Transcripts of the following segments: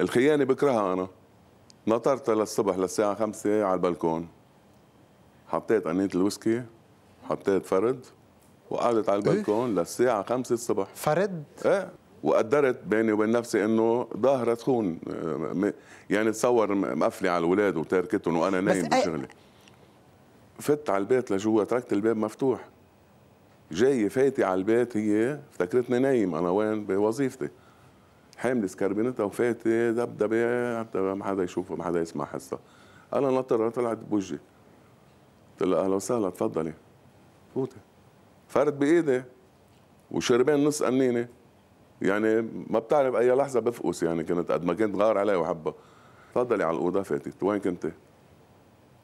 الخيانه بكرهها انا نطرت للصبح للساعه 5 على البلكون حطيت قنينه الويسكي حطيت فرد وقعدت على إيه؟ البلكون إيه؟ للساعه 5 الصبح فرد؟ ايه وقدرت بيني وبين نفسي انه ظاهره تخون يعني تصور مقفله على الاولاد وتاركتهم وانا نايم بشغلي فت على البيت لجوا تركت الباب مفتوح جاية فايتة على البيت هي افتكرتني نايم أنا وين بوظيفتي حامل سكربينتها وفات إيه، دبدبه حتى ما حدا يشوفها ما حدا يسمع حسها انا نطر طلعت بوجي قلت لها اهلا وسهلا تفضلي فوتي فرد بايدي وشربان نص قنينه يعني ما بتعرف اي لحظه بفقس يعني كنت قد ما كنت غار علي وحبه تفضلي على الاوضه فاتت وين كنت؟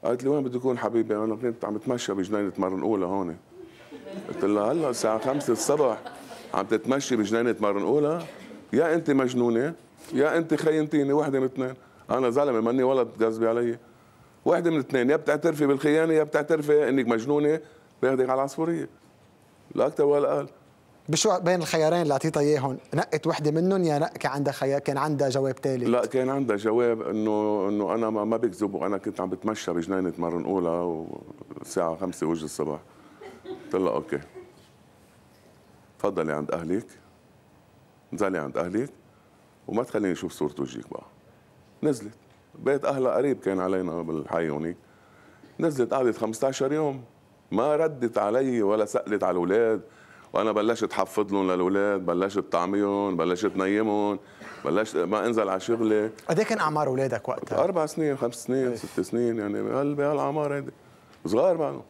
قالت لي وين بدي اكون حبيبي انا كنت عم تمشى بجنينه مرن اولى هون قلت لها هلا الساعه 5 الصبح عم تتمشي بجنينه مرن اولى يا انت مجنونه يا انت خينتيني وحده من اثنين انا زلمه ماني ولد بتكذبي علي وحده من اثنين يا بتعترفي بالخيانه يا بتعترفي انك مجنونه باخذك على العصفوريه لا اكثر ولا اقل بشو بين الخيارين اللي اعطيتها اياهم نقت وحده منهم يا نق كان عندها خيار كان عندها جواب ثالث لا كان عندها جواب انه انه انا ما, ما بكذب وانا كنت عم بتمشى بجنينه مرن اولى الساعه 5 وجه الصبح قلت لها اوكي تفضلي عند اهلك انزلي عند اهلك وما تخليني اشوف صورة وجهك بقى نزلت بيت اهلها قريب كان علينا بالحي هونيك نزلت قعدت 15 يوم ما ردت علي ولا سالت على الاولاد وانا بلشت حفظ لهم للاولاد بلشت طعميهم بلشت نيمهم بلشت ما انزل على شغلي قد إيه كان اعمار اولادك وقتها؟ اربع سنين خمس سنين أيه. ست سنين يعني بهالاعمار هيدي صغار بعدهم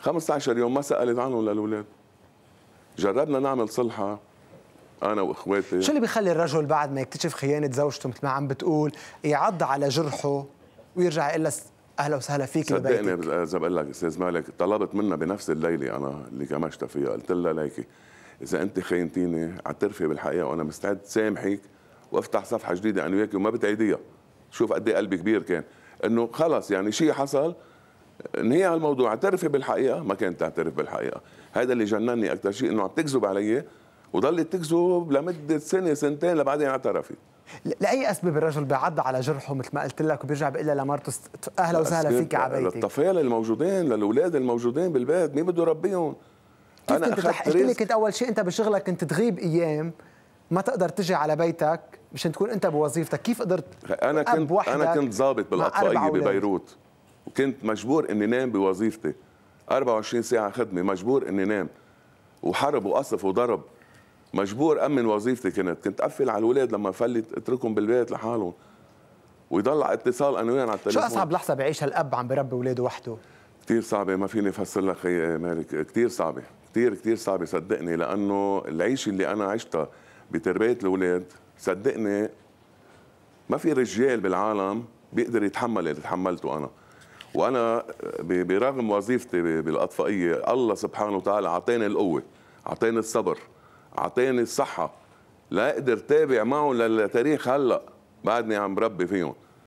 15 يوم ما سالت عنهم للاولاد جربنا نعمل صلحه انا واخواتي شو اللي بيخلي الرجل بعد ما يكتشف خيانه زوجته مثل ما عم بتقول يعض على جرحه ويرجع يقول اهلا وسهلا فيك صدقني اذا بقول لك استاذ مالك طلبت منها بنفس الليله انا اللي كمشتها فيها قلت لها ليكي اذا انت خينتيني اعترفي بالحقيقه وانا مستعد سامحك وافتح صفحه جديده انا وياك وما بتعيديها شوف قد ايه قلبي كبير كان انه خلص يعني شيء حصل انهي هي هالموضوع اعترفي بالحقيقه ما كانت تعترف بالحقيقه هذا اللي جنني اكثر شيء انه عم تكذب علي وضلت تكذب لمده سنه سنتين لبعدين اعترفت لاي اسباب الرجل بيعض على جرحه مثل ما قلت لك وبيرجع بيقول لها لمرته اهلا وسهلا فيك على بيتك للطفيله الموجودين للاولاد الموجودين بالبيت مين بده يربيهم انا كنت اخذت قلت لي كنت اول شيء انت بشغلك كنت تغيب ايام ما تقدر تجي على بيتك مشان تكون انت بوظيفتك كيف قدرت انا كنت انا كنت ضابط بالاطفائيه ببيروت وكنت مجبور اني نام بوظيفتي 24 ساعه خدمه مجبور اني نام وحرب وقصف وضرب مجبور امن وظيفتي كنت كنت قفل على الاولاد لما فلت اتركهم بالبيت لحالهم ويضل اتصال انا وين على التليفون شو اصعب لحظه بعيشها الاب عم بربي اولاده وحده كثير صعبه ما فيني افسر لك يا مالك كثير صعبه كثير كثير صعبه صدقني لانه العيشه اللي انا عشتها بتربيه الاولاد صدقني ما في رجال بالعالم بيقدر يتحمل اللي تحملته انا وانا برغم وظيفتي بالاطفائيه الله سبحانه وتعالى اعطاني القوه اعطاني الصبر اعطيني الصحه لا اقدر تابع معهم للتاريخ هلا بعدني عم بربي فيهم